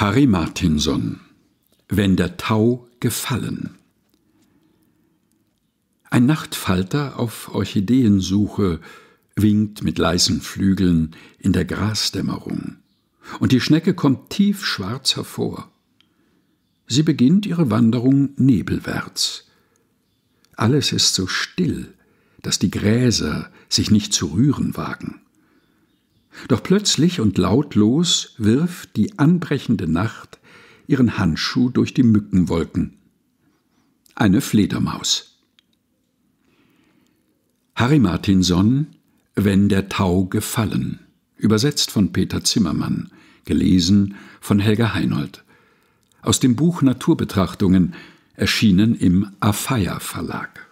Harry Martinson Wenn der Tau gefallen Ein Nachtfalter auf Orchideensuche winkt mit leisen Flügeln in der Grasdämmerung, und die Schnecke kommt tiefschwarz hervor. Sie beginnt ihre Wanderung nebelwärts. Alles ist so still, dass die Gräser sich nicht zu rühren wagen. Doch plötzlich und lautlos wirft die anbrechende Nacht ihren Handschuh durch die Mückenwolken. Eine Fledermaus. Harry Martinson Wenn der Tau gefallen. Übersetzt von Peter Zimmermann. Gelesen von Helga Heinold. Aus dem Buch Naturbetrachtungen erschienen im Afeier Verlag.